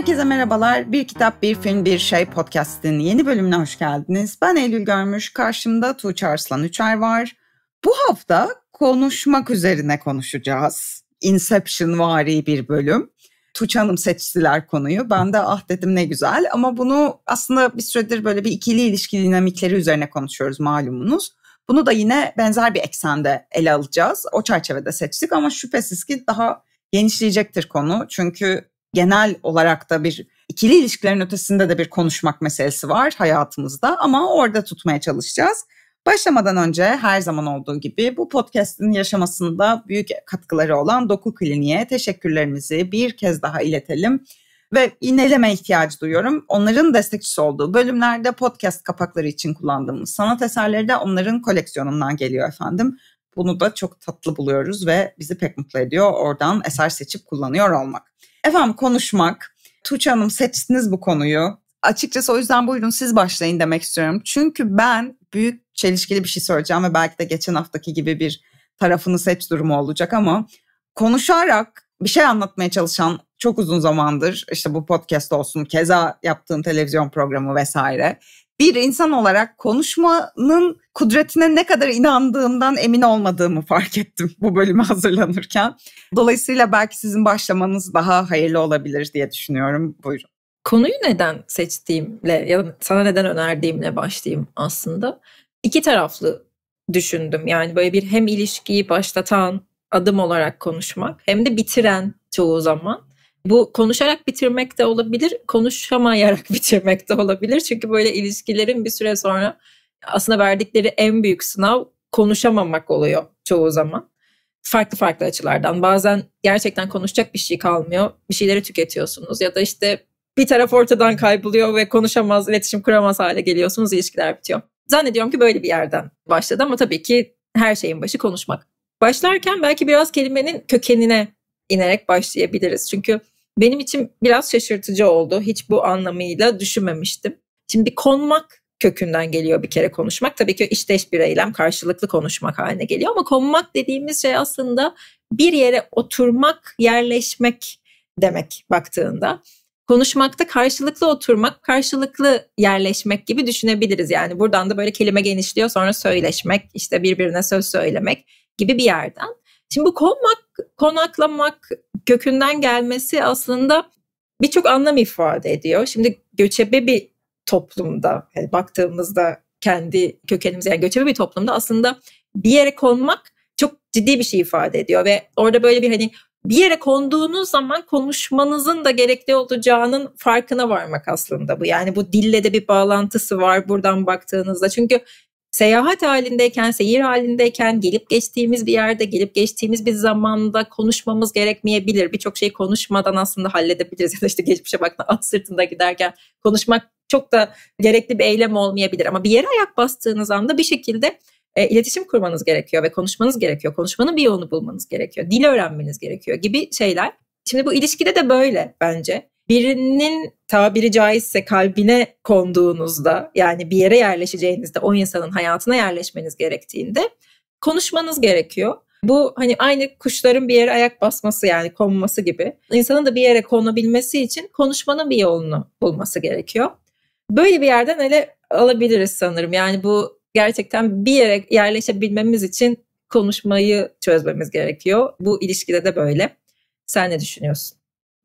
Herkese merhabalar. Bir kitap, bir film, bir şey podcast'in yeni bölümüne hoş geldiniz. Ben Eylül Görmüş, karşımda Tuğçe Arslan Üçer var. Bu hafta konuşmak üzerine konuşacağız. Inception vari bir bölüm. Tuğçe Hanım seçtiler konuyu. Ben de ah dedim ne güzel ama bunu aslında bir süredir böyle bir ikili ilişki dinamikleri üzerine konuşuyoruz malumunuz. Bunu da yine benzer bir eksende ele alacağız. O çerçevede seçtik ama şüphesiz ki daha genişleyecektir konu. Çünkü genel olarak da bir ikili ilişkilerin ötesinde de bir konuşmak meselesi var hayatımızda ama orada tutmaya çalışacağız. Başlamadan önce her zaman olduğu gibi bu podcast'in yaşamasında büyük katkıları olan Doku Kliniğe teşekkürlerimizi bir kez daha iletelim. Ve ineleme ihtiyacı duyuyorum. Onların destekçisi olduğu bölümlerde podcast kapakları için kullandığımız sanat eserleri de onların koleksiyonundan geliyor efendim. Bunu da çok tatlı buluyoruz ve bizi pek mutlu ediyor oradan eser seçip kullanıyor olmak. Efendim konuşmak. Tuğçe Hanım seçtiniz bu konuyu. Açıkçası o yüzden buyurun siz başlayın demek istiyorum. Çünkü ben büyük çelişkili bir şey söyleyeceğim ve belki de geçen haftaki gibi bir tarafını seç durumu olacak ama konuşarak bir şey anlatmaya çalışan çok uzun zamandır işte bu podcast olsun keza yaptığım televizyon programı vesaire bir insan olarak konuşmanın kudretine ne kadar inandığımdan emin olmadığımı fark ettim bu bölümü hazırlanırken. Dolayısıyla belki sizin başlamanız daha hayırlı olabilir diye düşünüyorum. Buyurun. Konuyu neden seçtiğimle ya da sana neden önerdiğimle başlayayım aslında. İki taraflı düşündüm. Yani böyle bir hem ilişkiyi başlatan adım olarak konuşmak hem de bitiren çoğu zaman bu konuşarak bitirmek de olabilir, konuşamayarak bitirmek de olabilir. Çünkü böyle ilişkilerin bir süre sonra aslında verdikleri en büyük sınav konuşamamak oluyor çoğu zaman. Farklı farklı açılardan. Bazen gerçekten konuşacak bir şey kalmıyor. Bir şeyleri tüketiyorsunuz ya da işte bir taraf ortadan kayboluyor ve konuşamaz, iletişim kuramaz hale geliyorsunuz, ilişkiler bitiyor. Zannediyorum ki böyle bir yerden başladı ama tabii ki her şeyin başı konuşmak. Başlarken belki biraz kelimenin kökenine inerek başlayabiliriz. Çünkü benim için biraz şaşırtıcı oldu. Hiç bu anlamıyla düşünmemiştim. Şimdi konmak kökünden geliyor bir kere konuşmak. Tabii ki işteş bir eylem karşılıklı konuşmak haline geliyor ama konmak dediğimiz şey aslında bir yere oturmak, yerleşmek demek baktığında. Konuşmakta karşılıklı oturmak, karşılıklı yerleşmek gibi düşünebiliriz. Yani buradan da böyle kelime genişliyor sonra söyleşmek, işte birbirine söz söylemek gibi bir yerden. Şimdi bu konmak, konaklamak kökünden gelmesi aslında birçok anlam ifade ediyor. Şimdi göçebe bir toplumda yani baktığımızda kendi kökenimize yani göçebe bir toplumda aslında bir yere konmak çok ciddi bir şey ifade ediyor ve orada böyle bir hani bir yere konduğunuz zaman konuşmanızın da gerekli olacağının farkına varmak aslında bu. Yani bu dille de bir bağlantısı var buradan baktığınızda. Çünkü seyahat halindeyken, seyir halindeyken, gelip geçtiğimiz bir yerde, gelip geçtiğimiz bir zamanda konuşmamız gerekmeyebilir. Birçok şeyi konuşmadan aslında halledebiliriz. Ya da işte geçmişe baktığında at ah, sırtında giderken konuşmak çok da gerekli bir eylem olmayabilir. Ama bir yere ayak bastığınız anda bir şekilde e, iletişim kurmanız gerekiyor ve konuşmanız gerekiyor. Konuşmanın bir yolunu bulmanız gerekiyor. Dil öğrenmeniz gerekiyor gibi şeyler. Şimdi bu ilişkide de böyle bence birinin tabiri caizse kalbine konduğunuzda yani bir yere yerleşeceğinizde o insanın hayatına yerleşmeniz gerektiğinde konuşmanız gerekiyor. Bu hani aynı kuşların bir yere ayak basması yani konması gibi. İnsanın da bir yere konabilmesi için konuşmanın bir yolunu bulması gerekiyor. Böyle bir yerden ele alabiliriz sanırım. Yani bu gerçekten bir yere yerleşebilmemiz için konuşmayı çözmemiz gerekiyor. Bu ilişkide de böyle. Sen ne düşünüyorsun?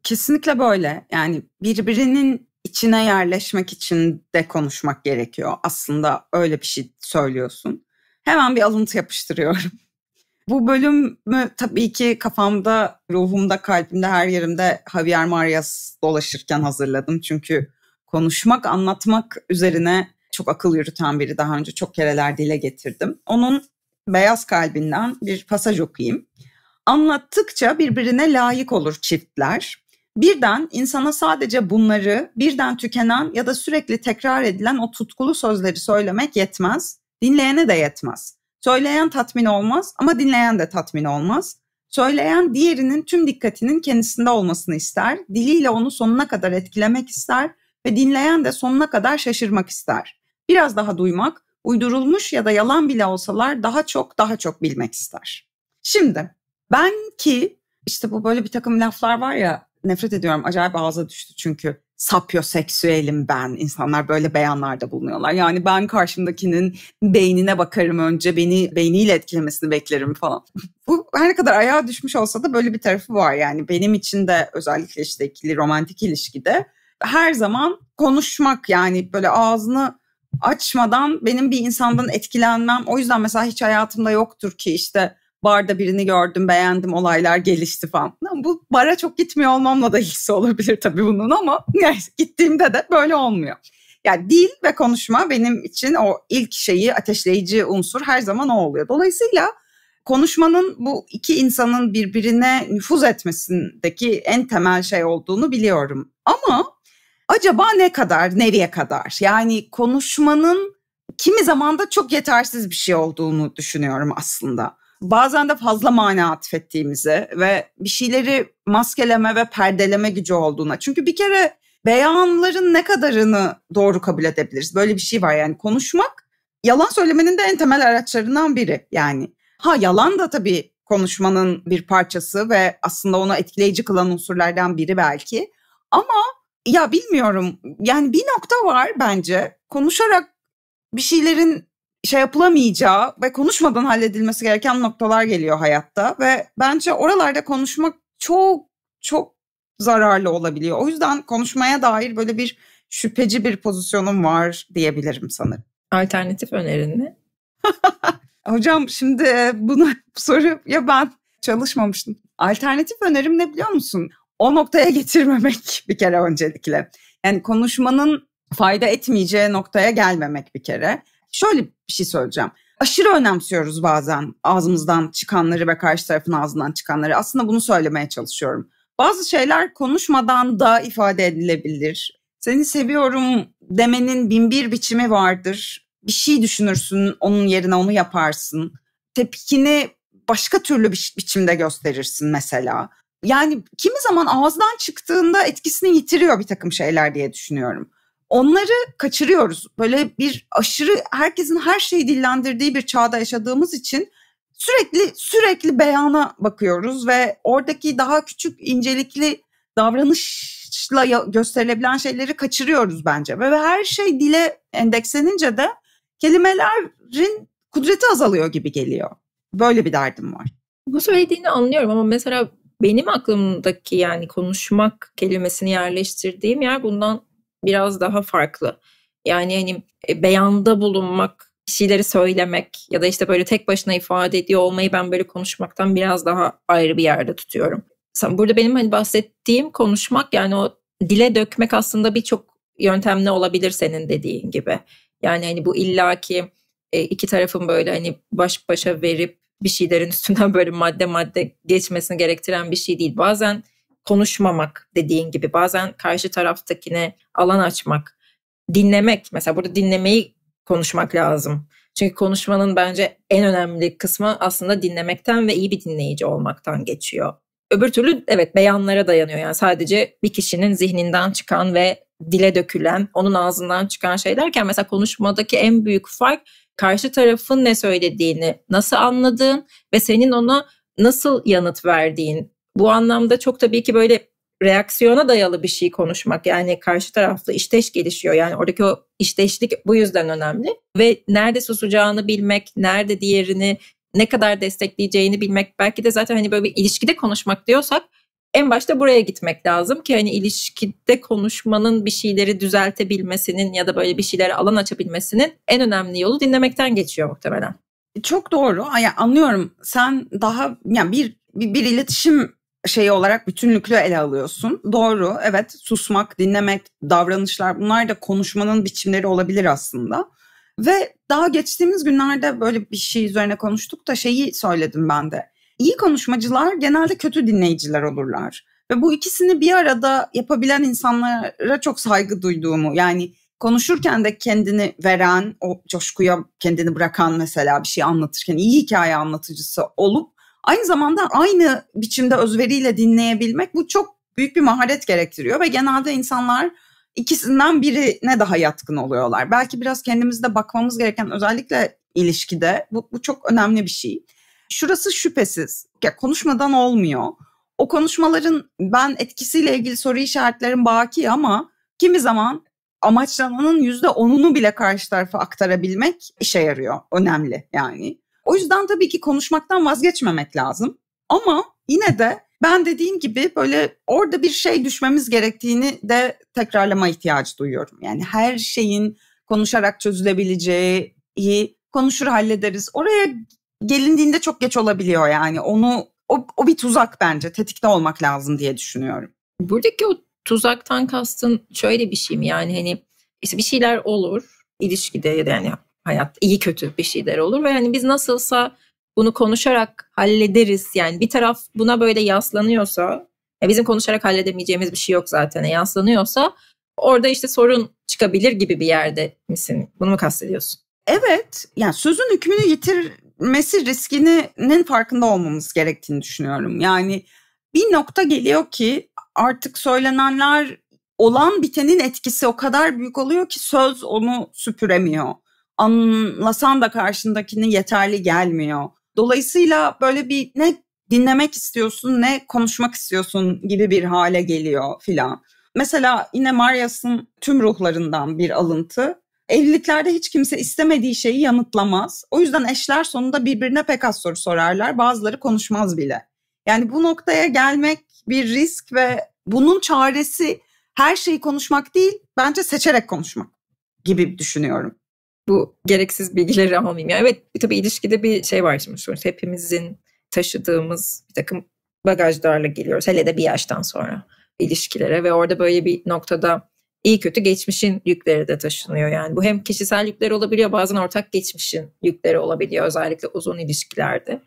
Kesinlikle böyle. Yani birbirinin içine yerleşmek için de konuşmak gerekiyor. Aslında öyle bir şey söylüyorsun. Hemen bir alıntı yapıştırıyorum. Bu bölümü tabii ki kafamda, ruhumda, kalbimde, her yerimde Javier Marias dolaşırken hazırladım. Çünkü konuşmak, anlatmak üzerine çok akıl yürüten biri. Daha önce çok kereler dile getirdim. Onun beyaz kalbinden bir pasaj okuyayım. Anlattıkça birbirine layık olur çiftler. Birden insana sadece bunları birden tükenen ya da sürekli tekrar edilen o tutkulu sözleri söylemek yetmez. Dinleyene de yetmez. Söyleyen tatmin olmaz ama dinleyen de tatmin olmaz. Söyleyen diğerinin tüm dikkatinin kendisinde olmasını ister. Diliyle onu sonuna kadar etkilemek ister ve dinleyen de sonuna kadar şaşırmak ister. Biraz daha duymak, uydurulmuş ya da yalan bile olsalar daha çok daha çok bilmek ister. Şimdi ben ki işte bu böyle bir takım laflar var ya nefret ediyorum. Acayip ağza düştü çünkü sapyoseksüelim ben. İnsanlar böyle beyanlarda bulunuyorlar. Yani ben karşımdakinin beynine bakarım önce beni beyniyle etkilemesini beklerim falan. Bu her ne kadar ayağa düşmüş olsa da böyle bir tarafı var. Yani benim için de özellikle işte ikili romantik ilişkide her zaman konuşmak yani böyle ağzını açmadan benim bir insandan etkilenmem. O yüzden mesela hiç hayatımda yoktur ki işte barda birini gördüm beğendim olaylar gelişti falan. Bu bara çok gitmiyor olmamla da ilgisi olabilir tabii bunun ama gittiğimde de böyle olmuyor. Yani dil ve konuşma benim için o ilk şeyi ateşleyici unsur her zaman o oluyor. Dolayısıyla konuşmanın bu iki insanın birbirine nüfuz etmesindeki en temel şey olduğunu biliyorum. Ama acaba ne kadar, nereye kadar? Yani konuşmanın kimi zaman da çok yetersiz bir şey olduğunu düşünüyorum aslında bazen de fazla mana atfettiğimizi ve bir şeyleri maskeleme ve perdeleme gücü olduğuna. Çünkü bir kere beyanların ne kadarını doğru kabul edebiliriz? Böyle bir şey var yani konuşmak yalan söylemenin de en temel araçlarından biri yani. Ha yalan da tabii konuşmanın bir parçası ve aslında onu etkileyici kılan unsurlardan biri belki. Ama ya bilmiyorum yani bir nokta var bence konuşarak bir şeylerin şey yapılamayacağı ve konuşmadan halledilmesi gereken noktalar geliyor hayatta ve bence oralarda konuşmak çok çok zararlı olabiliyor. O yüzden konuşmaya dair böyle bir şüpheci bir pozisyonum var diyebilirim sanırım. Alternatif önerin ne? Hocam şimdi e, bunu soru ya ben çalışmamıştım. Alternatif önerim ne biliyor musun? O noktaya getirmemek bir kere öncelikle. Yani konuşmanın fayda etmeyeceği noktaya gelmemek bir kere şöyle bir şey söyleyeceğim. Aşırı önemsiyoruz bazen ağzımızdan çıkanları ve karşı tarafın ağzından çıkanları. Aslında bunu söylemeye çalışıyorum. Bazı şeyler konuşmadan da ifade edilebilir. Seni seviyorum demenin bin bir biçimi vardır. Bir şey düşünürsün, onun yerine onu yaparsın. Tepkini başka türlü bir biçimde gösterirsin mesela. Yani kimi zaman ağızdan çıktığında etkisini yitiriyor bir takım şeyler diye düşünüyorum. Onları kaçırıyoruz. Böyle bir aşırı herkesin her şeyi dillendirdiği bir çağda yaşadığımız için sürekli sürekli beyana bakıyoruz ve oradaki daha küçük incelikli davranışla gösterilebilen şeyleri kaçırıyoruz bence. Ve her şey dile endekslenince de kelimelerin kudreti azalıyor gibi geliyor. Böyle bir derdim var. Bu söylediğini anlıyorum ama mesela benim aklımdaki yani konuşmak kelimesini yerleştirdiğim yer bundan biraz daha farklı. Yani hani e, beyanda bulunmak, bir şeyleri söylemek ya da işte böyle tek başına ifade ediyor olmayı ben böyle konuşmaktan biraz daha ayrı bir yerde tutuyorum. Burada benim hani bahsettiğim konuşmak yani o dile dökmek aslında birçok yöntemle olabilir senin dediğin gibi. Yani hani bu illaki e, iki tarafın böyle hani baş başa verip bir şeylerin üstünden böyle madde madde geçmesini gerektiren bir şey değil. Bazen konuşmamak dediğin gibi bazen karşı taraftakine alan açmak, dinlemek mesela burada dinlemeyi konuşmak lazım. Çünkü konuşmanın bence en önemli kısmı aslında dinlemekten ve iyi bir dinleyici olmaktan geçiyor. Öbür türlü evet beyanlara dayanıyor yani sadece bir kişinin zihninden çıkan ve dile dökülen, onun ağzından çıkan şeylerken mesela konuşmadaki en büyük fark karşı tarafın ne söylediğini, nasıl anladığın ve senin ona nasıl yanıt verdiğin bu anlamda çok tabii ki böyle reaksiyona dayalı bir şey konuşmak yani karşı taraflı işteş gelişiyor yani oradaki o işteşlik bu yüzden önemli ve nerede susacağını bilmek nerede diğerini ne kadar destekleyeceğini bilmek belki de zaten hani böyle bir ilişkide konuşmak diyorsak en başta buraya gitmek lazım ki hani ilişkide konuşmanın bir şeyleri düzeltebilmesinin ya da böyle bir şeylere alan açabilmesinin en önemli yolu dinlemekten geçiyor muhtemelen. Çok doğru. Yani anlıyorum. Sen daha yani bir bir, bir iletişim şeyi olarak bütünlüklü ele alıyorsun. Doğru, evet susmak, dinlemek, davranışlar bunlar da konuşmanın biçimleri olabilir aslında. Ve daha geçtiğimiz günlerde böyle bir şey üzerine konuştuk da şeyi söyledim ben de. İyi konuşmacılar genelde kötü dinleyiciler olurlar. Ve bu ikisini bir arada yapabilen insanlara çok saygı duyduğumu yani konuşurken de kendini veren, o coşkuya kendini bırakan mesela bir şey anlatırken iyi hikaye anlatıcısı olup Aynı zamanda aynı biçimde özveriyle dinleyebilmek bu çok büyük bir maharet gerektiriyor ve genelde insanlar ikisinden birine daha yatkın oluyorlar. Belki biraz kendimizde bakmamız gereken özellikle ilişkide bu, bu çok önemli bir şey. Şurası şüphesiz. Ya konuşmadan olmuyor. O konuşmaların ben etkisiyle ilgili soru işaretlerim baki ama kimi zaman amaçlananın yüzde onunu bile karşı tarafa aktarabilmek işe yarıyor. Önemli yani. O yüzden tabii ki konuşmaktan vazgeçmemek lazım. Ama yine de ben dediğim gibi böyle orada bir şey düşmemiz gerektiğini de tekrarlama ihtiyacı duyuyorum. Yani her şeyin konuşarak çözülebileceği, iyi konuşur hallederiz. Oraya gelindiğinde çok geç olabiliyor yani. Onu o, o bir tuzak bence. Tetikte olmak lazım diye düşünüyorum. Buradaki o tuzaktan kastın şöyle bir şey mi? Yani hani işte bir şeyler olur ilişkide ya da yani hayat iyi kötü bir şeyler olur ve hani biz nasılsa bunu konuşarak hallederiz. Yani bir taraf buna böyle yaslanıyorsa ya bizim konuşarak halledemeyeceğimiz bir şey yok zaten. E yaslanıyorsa orada işte sorun çıkabilir gibi bir yerde misin? Bunu mu kastediyorsun? Evet. Yani sözün hükmünü yitirmesi riskinin farkında olmamız gerektiğini düşünüyorum. Yani bir nokta geliyor ki artık söylenenler olan bitenin etkisi o kadar büyük oluyor ki söz onu süpüremiyor anlasan da karşındakini yeterli gelmiyor. Dolayısıyla böyle bir ne dinlemek istiyorsun ne konuşmak istiyorsun gibi bir hale geliyor filan. Mesela yine Marias'ın tüm ruhlarından bir alıntı. Evliliklerde hiç kimse istemediği şeyi yanıtlamaz. O yüzden eşler sonunda birbirine pek az soru sorarlar. Bazıları konuşmaz bile. Yani bu noktaya gelmek bir risk ve bunun çaresi her şeyi konuşmak değil, bence seçerek konuşmak gibi düşünüyorum bu gereksiz bilgileri almayayım. Yani evet tabii ilişkide bir şey var şimdi sonuçta hepimizin taşıdığımız bir takım bagajlarla geliyoruz. Hele de bir yaştan sonra ilişkilere ve orada böyle bir noktada iyi kötü geçmişin yükleri de taşınıyor. Yani bu hem kişisel yükleri olabiliyor bazen ortak geçmişin yükleri olabiliyor özellikle uzun ilişkilerde.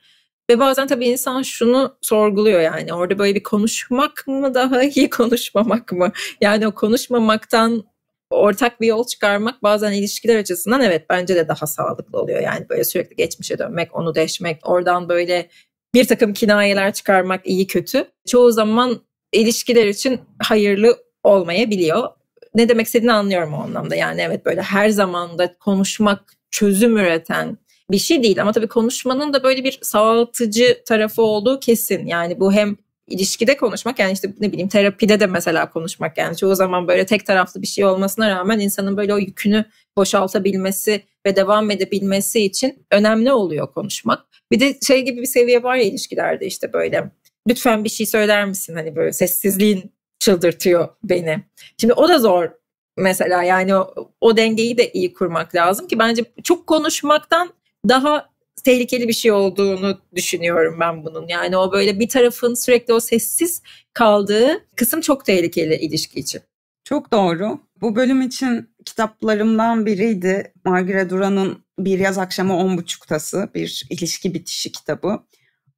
Ve bazen tabii insan şunu sorguluyor yani orada böyle bir konuşmak mı daha iyi konuşmamak mı? Yani o konuşmamaktan ortak bir yol çıkarmak bazen ilişkiler açısından evet bence de daha sağlıklı oluyor. Yani böyle sürekli geçmişe dönmek, onu deşmek, oradan böyle bir takım kinayeler çıkarmak iyi kötü. Çoğu zaman ilişkiler için hayırlı olmayabiliyor. Ne demek istediğini anlıyorum o anlamda. Yani evet böyle her zamanda konuşmak çözüm üreten bir şey değil ama tabii konuşmanın da böyle bir sağaltıcı tarafı olduğu kesin. Yani bu hem ilişkide konuşmak yani işte ne bileyim terapide de mesela konuşmak yani çoğu zaman böyle tek taraflı bir şey olmasına rağmen insanın böyle o yükünü boşaltabilmesi ve devam edebilmesi için önemli oluyor konuşmak. Bir de şey gibi bir seviye var ya ilişkilerde işte böyle lütfen bir şey söyler misin hani böyle sessizliğin çıldırtıyor beni. Şimdi o da zor mesela yani o, o dengeyi de iyi kurmak lazım ki bence çok konuşmaktan daha tehlikeli bir şey olduğunu düşünüyorum ben bunun. Yani o böyle bir tarafın sürekli o sessiz kaldığı kısım çok tehlikeli ilişki için. Çok doğru. Bu bölüm için kitaplarımdan biriydi. Margaret Duran'ın Bir Yaz Akşamı On Buçuk'tası bir ilişki bitişi kitabı.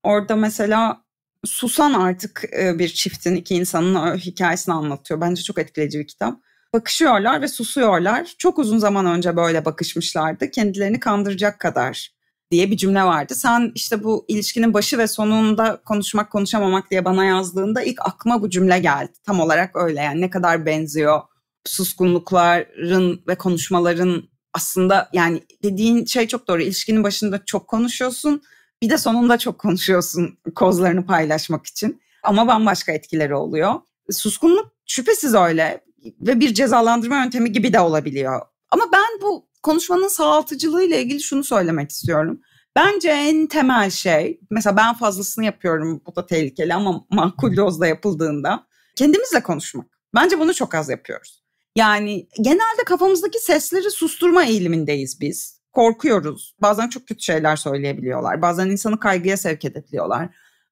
Orada mesela susan artık e, bir çiftin iki insanın e, hikayesini anlatıyor. Bence çok etkileyici bir kitap. Bakışıyorlar ve susuyorlar. Çok uzun zaman önce böyle bakışmışlardı. Kendilerini kandıracak kadar diye bir cümle vardı. Sen işte bu ilişkinin başı ve sonunda konuşmak konuşamamak diye bana yazdığında ilk aklıma bu cümle geldi. Tam olarak öyle yani ne kadar benziyor suskunlukların ve konuşmaların aslında yani dediğin şey çok doğru. İlişkinin başında çok konuşuyorsun bir de sonunda çok konuşuyorsun kozlarını paylaşmak için ama bambaşka etkileri oluyor. Suskunluk şüphesiz öyle ve bir cezalandırma yöntemi gibi de olabiliyor. Ama ben bu konuşmanın sağaltıcılığı ile ilgili şunu söylemek istiyorum. Bence en temel şey, mesela ben fazlasını yapıyorum bu da tehlikeli ama makul dozda yapıldığında kendimizle konuşmak. Bence bunu çok az yapıyoruz. Yani genelde kafamızdaki sesleri susturma eğilimindeyiz biz. Korkuyoruz. Bazen çok kötü şeyler söyleyebiliyorlar. Bazen insanı kaygıya sevk edebiliyorlar.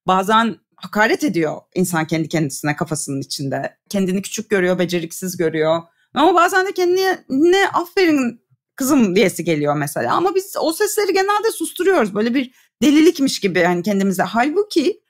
Bazen hakaret ediyor insan kendi kendisine kafasının içinde. Kendini küçük görüyor, beceriksiz görüyor. Ama bazen de kendine aferin kızım diyesi geliyor mesela. Ama biz o sesleri genelde susturuyoruz. Böyle bir delilikmiş gibi yani kendimize. Halbuki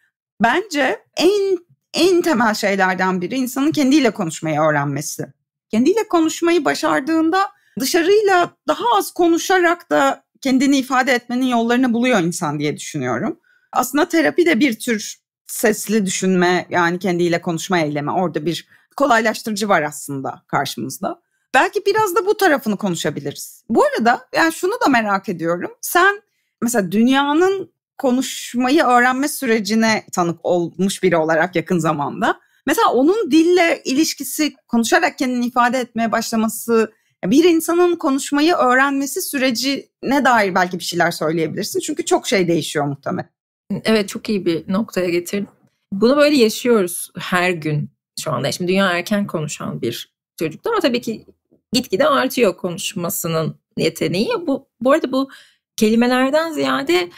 bence en en temel şeylerden biri insanın kendiyle konuşmayı öğrenmesi. Kendiyle konuşmayı başardığında dışarıyla daha az konuşarak da kendini ifade etmenin yollarını buluyor insan diye düşünüyorum. Aslında terapi de bir tür sesli düşünme yani kendiyle konuşma eylemi orada bir kolaylaştırıcı var aslında karşımızda. Belki biraz da bu tarafını konuşabiliriz. Bu arada yani şunu da merak ediyorum. Sen mesela dünyanın konuşmayı öğrenme sürecine tanık olmuş biri olarak yakın zamanda. Mesela onun dille ilişkisi, konuşarak kendini ifade etmeye başlaması, bir insanın konuşmayı öğrenmesi süreci ne dair belki bir şeyler söyleyebilirsin. Çünkü çok şey değişiyor muhtemelen. Evet çok iyi bir noktaya getirdin. Bunu böyle yaşıyoruz her gün şu anda. Şimdi dünya erken konuşan bir çocuktu ama tabii ki gitgide artıyor konuşmasının yeteneği. Bu, bu arada bu kelimelerden ziyade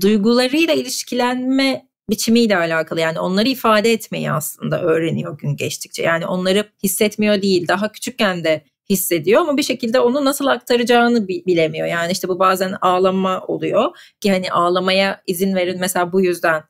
duygularıyla ilişkilenme biçimiyle alakalı yani onları ifade etmeyi aslında öğreniyor gün geçtikçe. Yani onları hissetmiyor değil daha küçükken de hissediyor ama bir şekilde onu nasıl aktaracağını bilemiyor. Yani işte bu bazen ağlama oluyor ki hani ağlamaya izin verin mesela bu yüzden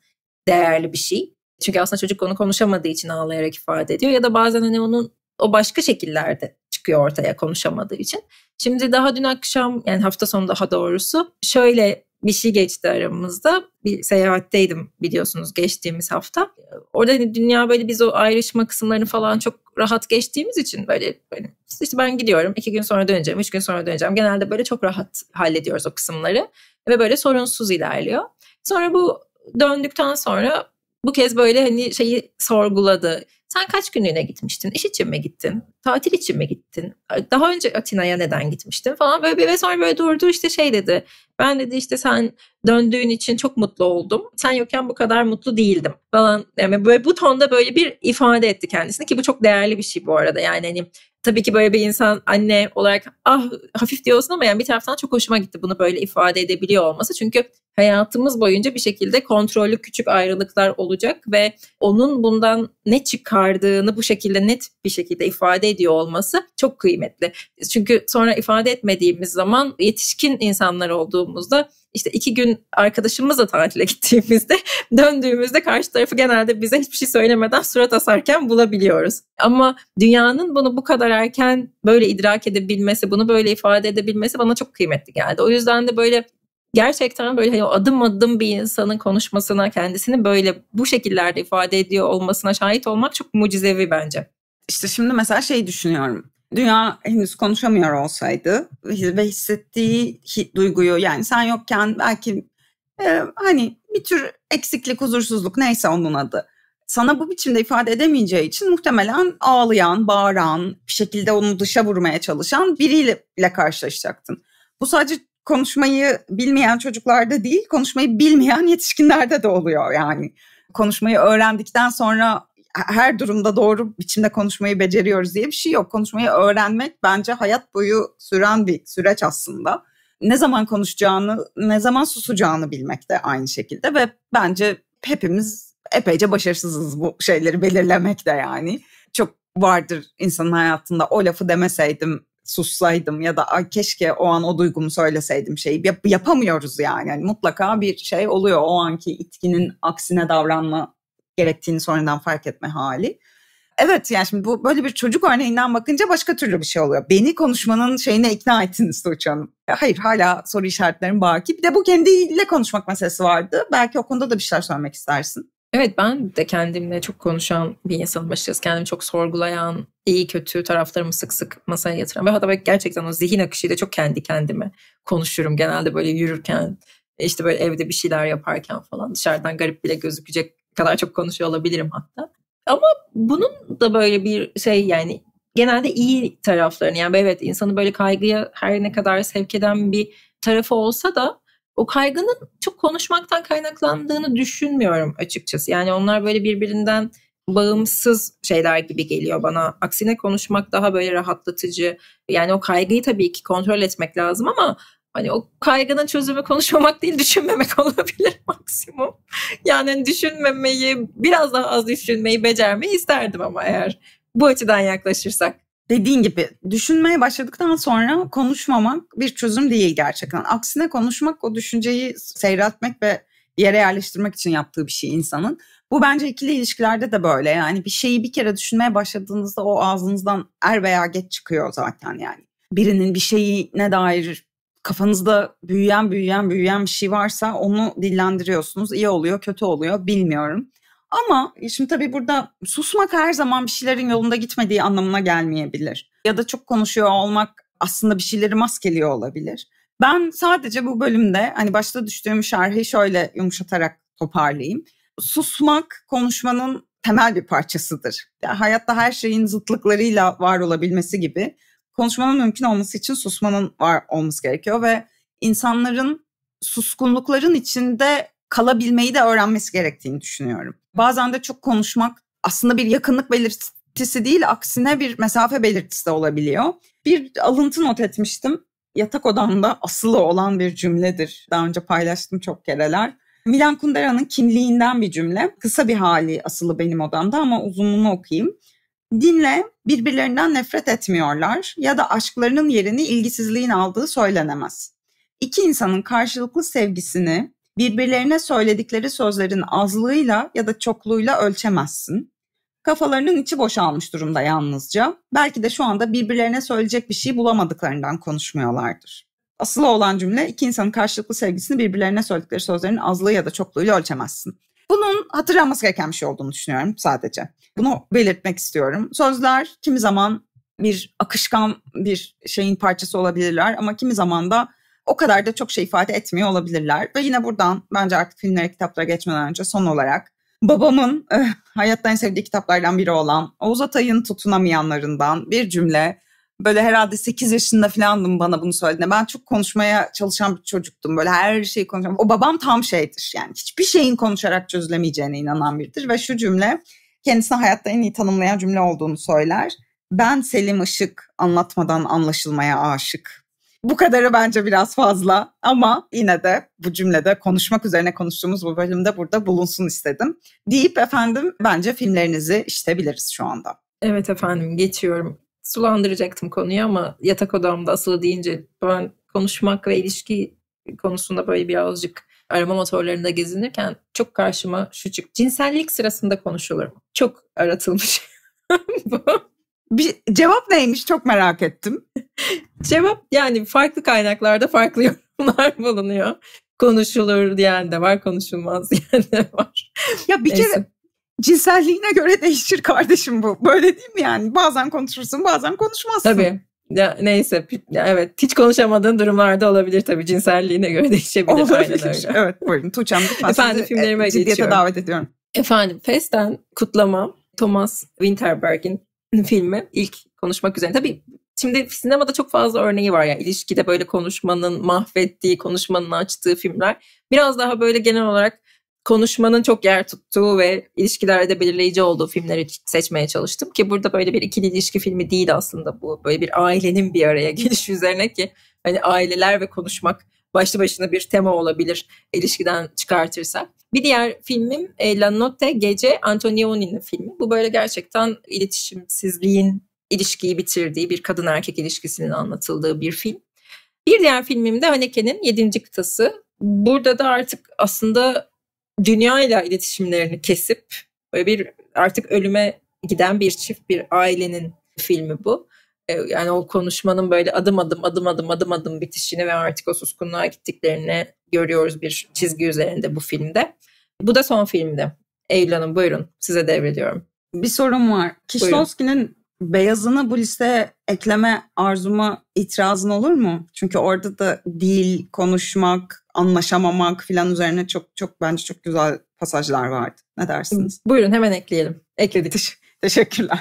değerli bir şey. Çünkü aslında çocuk onu konuşamadığı için ağlayarak ifade ediyor ya da bazen hani onun o başka şekillerde çıkıyor ortaya konuşamadığı için. Şimdi daha dün akşam yani hafta sonu daha doğrusu şöyle bir şey geçti aramızda. Bir seyahatteydim biliyorsunuz geçtiğimiz hafta. Orada hani dünya böyle biz o ayrışma kısımlarını falan çok rahat geçtiğimiz için böyle, böyle işte ben gidiyorum iki gün sonra döneceğim, üç gün sonra döneceğim. Genelde böyle çok rahat hallediyoruz o kısımları ve böyle sorunsuz ilerliyor. Sonra bu döndükten sonra bu kez böyle hani şeyi sorguladı. Sen kaç günlüğüne gitmiştin? İş için mi gittin? Tatil için mi gittin? Daha önce Atina'ya neden gitmiştin falan böyle bir ve sonra böyle durdu işte şey dedi. Ben dedi işte sen döndüğün için çok mutlu oldum. Sen yokken bu kadar mutlu değildim falan. Yani böyle bu tonda böyle bir ifade etti kendisini ki bu çok değerli bir şey bu arada. Yani hani tabii ki böyle bir insan anne olarak ah hafif diyorsun ama yani bir taraftan çok hoşuma gitti bunu böyle ifade edebiliyor olması. Çünkü hayatımız boyunca bir şekilde kontrollü küçük ayrılıklar olacak ve onun bundan ne çıkardığını bu şekilde net bir şekilde ifade ediyor olması çok kıymetli. Çünkü sonra ifade etmediğimiz zaman yetişkin insanlar olduğumuzda işte iki gün arkadaşımızla tatile gittiğimizde döndüğümüzde karşı tarafı genelde bize hiçbir şey söylemeden surat asarken bulabiliyoruz. Ama dünyanın bunu bu kadar erken böyle idrak edebilmesi, bunu böyle ifade edebilmesi bana çok kıymetli geldi. O yüzden de böyle gerçekten böyle hani adım adım bir insanın konuşmasına kendisini böyle bu şekillerde ifade ediyor olmasına şahit olmak çok mucizevi bence. İşte şimdi mesela şey düşünüyorum dünya henüz konuşamıyor olsaydı ve hissettiği duyguyu yani sen yokken belki e, hani bir tür eksiklik, huzursuzluk neyse onun adı. Sana bu biçimde ifade edemeyeceği için muhtemelen ağlayan, bağıran, bir şekilde onu dışa vurmaya çalışan biriyle karşılaşacaktın. Bu sadece konuşmayı bilmeyen çocuklarda değil, konuşmayı bilmeyen yetişkinlerde de oluyor yani. Konuşmayı öğrendikten sonra her durumda doğru biçimde konuşmayı beceriyoruz diye bir şey yok. Konuşmayı öğrenmek bence hayat boyu süren bir süreç aslında. Ne zaman konuşacağını, ne zaman susacağını bilmek de aynı şekilde ve bence hepimiz epeyce başarısızız bu şeyleri belirlemekte yani. Çok vardır insanın hayatında o lafı demeseydim sussaydım ya da ay keşke o an o duygumu söyleseydim şeyi yapamıyoruz yani. yani mutlaka bir şey oluyor o anki itkinin aksine davranma gerektiğini sonradan fark etme hali. Evet yani şimdi bu böyle bir çocuk örneğinden bakınca başka türlü bir şey oluyor. Beni konuşmanın şeyine ikna ettiniz Tuğçe Hanım. E, hayır hala soru işaretlerim baki. Bir de bu kendiyle konuşmak meselesi vardı. Belki o konuda da bir şeyler söylemek istersin. Evet ben de kendimle çok konuşan bir insanım açıkçası. Kendimi çok sorgulayan, iyi kötü taraflarımı sık sık masaya yatıran ve hatta gerçekten o zihin akışıyla çok kendi kendime konuşurum. Genelde böyle yürürken, işte böyle evde bir şeyler yaparken falan dışarıdan garip bile gözükecek kadar çok konuşuyor olabilirim hatta. Ama bunun da böyle bir şey yani genelde iyi taraflarını yani evet insanı böyle kaygıya her ne kadar sevk eden bir tarafı olsa da o kaygının çok konuşmaktan kaynaklandığını düşünmüyorum açıkçası. Yani onlar böyle birbirinden bağımsız şeyler gibi geliyor bana. Aksine konuşmak daha böyle rahatlatıcı. Yani o kaygıyı tabii ki kontrol etmek lazım ama Hani o kaygının çözümü konuşmamak değil düşünmemek olabilir maksimum. Yani hani düşünmemeyi biraz daha az düşünmeyi becermeyi isterdim ama eğer bu açıdan yaklaşırsak dediğin gibi düşünmeye başladıktan sonra konuşmamak bir çözüm değil gerçekten. Aksine konuşmak o düşünceyi seyretmek ve yere yerleştirmek için yaptığı bir şey insanın. Bu bence ikili ilişkilerde de böyle yani bir şeyi bir kere düşünmeye başladığınızda o ağzınızdan er veya geç çıkıyor zaten yani. Birinin bir şeyi ne dair kafanızda büyüyen büyüyen büyüyen bir şey varsa onu dillendiriyorsunuz. İyi oluyor, kötü oluyor bilmiyorum. Ama şimdi tabii burada susmak her zaman bir şeylerin yolunda gitmediği anlamına gelmeyebilir. Ya da çok konuşuyor olmak aslında bir şeyleri maskeliyor olabilir. Ben sadece bu bölümde hani başta düştüğüm şerhi şöyle yumuşatarak toparlayayım. Susmak konuşmanın temel bir parçasıdır. Yani hayatta her şeyin zıtlıklarıyla var olabilmesi gibi konuşmanın mümkün olması için susmanın var olması gerekiyor ve insanların suskunlukların içinde kalabilmeyi de öğrenmesi gerektiğini düşünüyorum. Bazen de çok konuşmak aslında bir yakınlık belirtisi değil aksine bir mesafe belirtisi de olabiliyor. Bir alıntı not etmiştim. Yatak odamda asılı olan bir cümledir. Daha önce paylaştım çok kereler. Milan Kundera'nın kimliğinden bir cümle. Kısa bir hali asılı benim odamda ama uzunluğunu okuyayım dinle birbirlerinden nefret etmiyorlar ya da aşklarının yerini ilgisizliğin aldığı söylenemez. İki insanın karşılıklı sevgisini birbirlerine söyledikleri sözlerin azlığıyla ya da çokluğuyla ölçemezsin. Kafalarının içi boşalmış durumda yalnızca. Belki de şu anda birbirlerine söyleyecek bir şey bulamadıklarından konuşmuyorlardır. Asıl olan cümle iki insanın karşılıklı sevgisini birbirlerine söyledikleri sözlerin azlığı ya da çokluğuyla ölçemezsin. Bunun hatırlanması gereken bir şey olduğunu düşünüyorum sadece. Bunu belirtmek istiyorum. Sözler kimi zaman bir akışkan bir şeyin parçası olabilirler ama kimi zaman da o kadar da çok şey ifade etmiyor olabilirler. Ve yine buradan bence artık filmlere kitaplara geçmeden önce son olarak babamın e, eh, hayattan sevdiği kitaplardan biri olan Oğuz Atay'ın tutunamayanlarından bir cümle Böyle herhalde 8 yaşında falandım bana bunu söylediğinde. Ben çok konuşmaya çalışan bir çocuktum. Böyle her şeyi konuşan. O babam tam şeydir. Yani hiçbir şeyin konuşarak çözülemeyeceğine inanan biridir. Ve şu cümle kendisini hayatta en iyi tanımlayan cümle olduğunu söyler. Ben Selim Işık anlatmadan anlaşılmaya aşık. Bu kadarı bence biraz fazla ama yine de bu cümlede konuşmak üzerine konuştuğumuz bu bölümde burada bulunsun istedim. Deyip efendim bence filmlerinizi işitebiliriz şu anda. Evet efendim geçiyorum sulandıracaktım konuyu ama yatak odamda asılı deyince ben konuşmak ve ilişki konusunda böyle birazcık arama motorlarında gezinirken çok karşıma şu çık. Cinsellik sırasında konuşulur mu? Çok aratılmış bu. Bir, cevap neymiş çok merak ettim. cevap yani farklı kaynaklarda farklı yorumlar bulunuyor. Konuşulur diyen de var, konuşulmaz diyen de var. Ya bir Neyse. kere cinselliğine göre değişir kardeşim bu. Böyle değil mi yani? Bazen konuşursun bazen konuşmazsın. Tabii. Ya, neyse ya, evet hiç konuşamadığın durumlarda olabilir tabii cinselliğine göre değişebilir. Olabilir. evet buyurun Tuğçe'm lütfen Efendim, sizi e, filmlerime ciddiyete geçiyorum. davet ediyorum. Efendim Fes'ten kutlama Thomas Winterberg'in filmi ilk konuşmak üzere. Tabii Şimdi sinemada çok fazla örneği var ya yani ilişkide böyle konuşmanın mahvettiği, konuşmanın açtığı filmler. Biraz daha böyle genel olarak konuşmanın çok yer tuttuğu ve ilişkilerde belirleyici olduğu filmleri seçmeye çalıştım ki burada böyle bir ikili ilişki filmi değil aslında bu. Böyle bir ailenin bir araya gelişi üzerine ki hani aileler ve konuşmak başlı başına bir tema olabilir ilişkiden çıkartırsak. Bir diğer filmim e, La Notte Gece Antonioni'nin filmi. Bu böyle gerçekten iletişimsizliğin ilişkiyi bitirdiği bir kadın erkek ilişkisinin anlatıldığı bir film. Bir diğer filmim de Haneke'nin Yedinci Kıtası. Burada da artık aslında Dünya ile iletişimlerini kesip böyle bir artık ölüme giden bir çift bir ailenin filmi bu. E, yani o konuşmanın böyle adım adım adım adım adım adım bitişini ve artık o suskunluğa gittiklerini görüyoruz bir çizgi üzerinde bu filmde. Bu da son filmde. Eylül Hanım buyurun size devrediyorum. Bir sorum var. Kişlowski'nin beyazını bu listeye ekleme arzuma itirazın olur mu? Çünkü orada da dil, konuşmak, anlaşamamak falan üzerine çok çok bence çok güzel pasajlar vardı. Ne dersiniz? Buyurun hemen ekleyelim. Ekledik. Teşekkürler.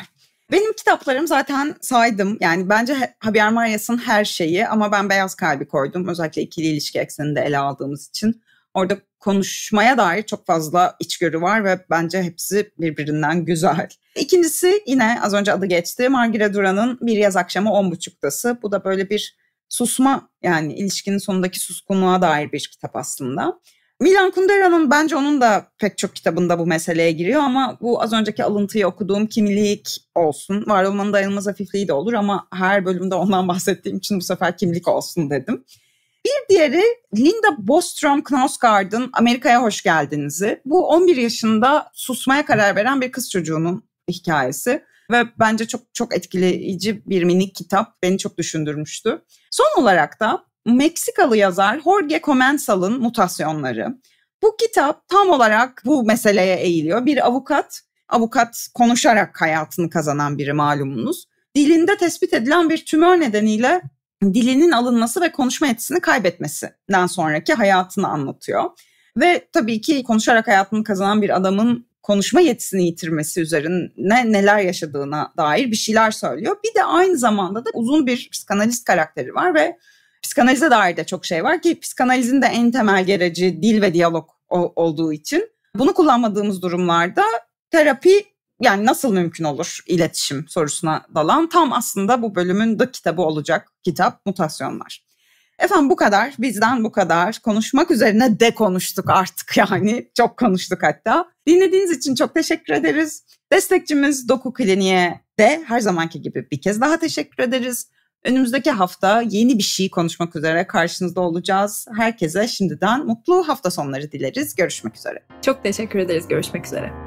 Benim kitaplarım zaten saydım. Yani bence Haber Marias'ın her şeyi ama ben Beyaz Kalbi koydum. Özellikle ikili ilişki ekseninde ele aldığımız için. Orada konuşmaya dair çok fazla içgörü var ve bence hepsi birbirinden güzel. İkincisi yine az önce adı geçti. Margaret Duran'ın Bir Yaz Akşamı On Buçuk'tası. Bu da böyle bir susma yani ilişkinin sonundaki suskunluğa dair bir kitap aslında. Milan Kundera'nın bence onun da pek çok kitabında bu meseleye giriyor ama bu az önceki alıntıyı okuduğum kimlik olsun. Var olmanın dayanılmaz hafifliği de olur ama her bölümde ondan bahsettiğim için bu sefer kimlik olsun dedim. Bir diğeri Linda Bostrom Knausgaard'ın Amerika'ya hoş geldinizi. Bu 11 yaşında susmaya karar veren bir kız çocuğunun hikayesi. Ve bence çok çok etkileyici bir minik kitap beni çok düşündürmüştü. Son olarak da Meksikalı yazar Jorge Comensal'ın Mutasyonları. Bu kitap tam olarak bu meseleye eğiliyor. Bir avukat, avukat konuşarak hayatını kazanan biri malumunuz. Dilinde tespit edilen bir tümör nedeniyle dilinin alınması ve konuşma yetisini kaybetmesinden sonraki hayatını anlatıyor. Ve tabii ki konuşarak hayatını kazanan bir adamın konuşma yetisini yitirmesi üzerine neler yaşadığına dair bir şeyler söylüyor. Bir de aynı zamanda da uzun bir psikanalist karakteri var ve psikanalize dair de çok şey var ki psikanalizin de en temel gereci dil ve diyalog olduğu için bunu kullanmadığımız durumlarda terapi yani nasıl mümkün olur iletişim sorusuna dalan tam aslında bu bölümün de kitabı olacak kitap Mutasyonlar. Efendim bu kadar, bizden bu kadar. Konuşmak üzerine de konuştuk artık yani. Çok konuştuk hatta. Dinlediğiniz için çok teşekkür ederiz. Destekçimiz Doku Kliniğe de her zamanki gibi bir kez daha teşekkür ederiz. Önümüzdeki hafta yeni bir şey konuşmak üzere karşınızda olacağız. Herkese şimdiden mutlu hafta sonları dileriz. Görüşmek üzere. Çok teşekkür ederiz. Görüşmek üzere.